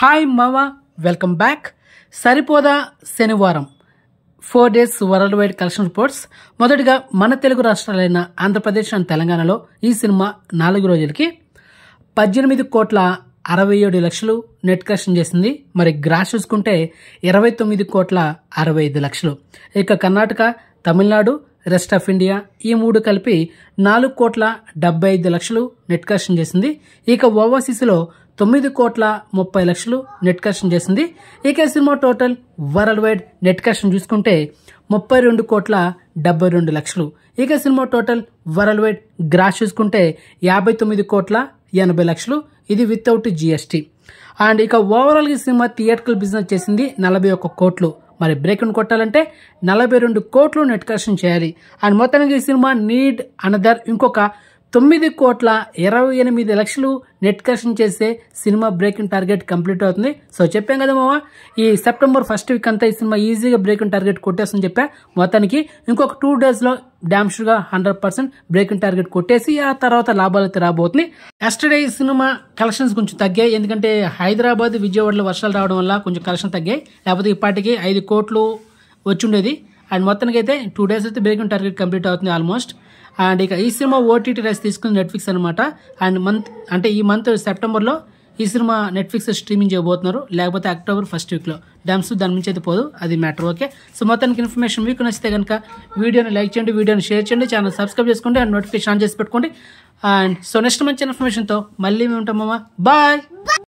hi మావా welcome back Saripodhaa Sanivaaram four days worldwide collection reports మొదటిగా మన తెలుగు రాష్ట్రాలైన ఆంధ్రప్రదేశ్ అండ్ తెలంగాణలో ఈ సినిమా నాలుగు రోజులకి పద్దెనిమిది కోట్ల అరవై ఏడు లక్షలు నెట్ కలెక్షన్ చేసింది మరి గ్రాస్ చూసుకుంటే ఇరవై తొమ్మిది కోట్ల అరవై ఐదు లక్షలు ఇక Karnataka Tamil Nadu rest of India ఈ మూడు కలిపి నాలుగు కోట్ల డెబ్బై ఐదు లక్షలు నెట్ కలెక్షన్ చేసింది ఇక ఓవర్సీస్లో తొమ్మిది కోట్ల ముప్పై లక్షలు నెట్ కలెక్షన్ చేసింది ఇక cinema total worldwide net collection చూసుకుంటే ముప్పై రెండు కోట్ల డెబ్బై రెండు లక్షలు ఇక cinema total worldwide gross చూసుకుంటే యాభై తొమ్మిది కోట్ల ఎనభై లక్షలు ఇది వితౌట్ జిఎస్టీ అండ్ ఇక ఈ సినిమా థియేటర్కల్ బిజినెస్ చేసింది నలభై ఒక్క కోట్లు మరి బ్రేక్ అండ్ కొట్టాలంటే నలభై రెండు కోట్లు నెట్ కలెక్షన్ చేయాలి అండ్ మొత్తానికి ఈ సినిమా నీడ్ అనదర్ ఇంకొక తొమ్మిది కోట్ల ఇరవై ఎనిమిది లక్షలు నెట్ కలెక్షన్ చేసే సినిమా బ్రేకింగ్ టార్గెట్ కంప్లీట్ అవుతుంది సో చెప్పాం కదా మామ ఈ సెప్టెంబర్ ఫస్ట్ వీక్ అంతా ఈ సినిమా ఈజీగా బ్రేకింగ్ టార్గెట్ కొట్టేస్తుందని చెప్పా మొత్తానికి ఇంకొక టూ డేస్లో డ్యామ్షూర్గా హండ్రెడ్ పర్సెంట్ బ్రేకింగ్ టార్గెట్ కొట్టేసి ఆ తర్వాత లాభాలు అయితే రాబోతుంది ఎస్టర్డే ఈ సినిమా కలెక్షన్స్ కొంచెం తగ్గాయి ఎందుకంటే హైదరాబాద్ విజయవాడలో వర్షాలు రావడం వల్ల కొంచెం కలెక్షన్ తగ్గాయి లేకపోతే ఇప్పటికి ఐదు కోట్లు వచ్చి ఉండేది అండ్ అయితే టూ డేస్ అయితే బ్రేకింగ్ టార్గెట్ కంప్లీట్ అవుతుంది ఆల్మోస్ట్ అండ్ ఇక ఈ సినిమా ఓటీటీ రైస్ తీసుకుని నెట్ఫ్లిక్స్ అనమాట అండ్ మంత్ అంటే ఈ మంత్ సెప్టెంబర్లో ఈ సినిమా నెట్ఫ్లిక్స్ స్ట్రీమింగ్ చేయబోతున్నారు లేకపోతే అక్టోబర్ ఫస్ట్ వీక్లో డ్యామ్స్ దాని నుంచి అయితే పోదు అది మ్యాటర్ ఓకే సో మొత్తానికి ఇన్ఫర్మేషన్ మీకు నచ్చితే కనుక వీడియోని లైక్ చేయండి వీడియోని షేర్ చేయండి ఛానల్ సబ్స్క్రైబ్ చేసుకోండి అండ్ నోటిఫికేషన్ ఆన్ చేసి పెట్టుకోండి అండ్ సో నెక్స్ట్ మంచి ఇన్ఫర్మేషన్తో మళ్ళీ మేము ఉంటామమ్మా బాయ్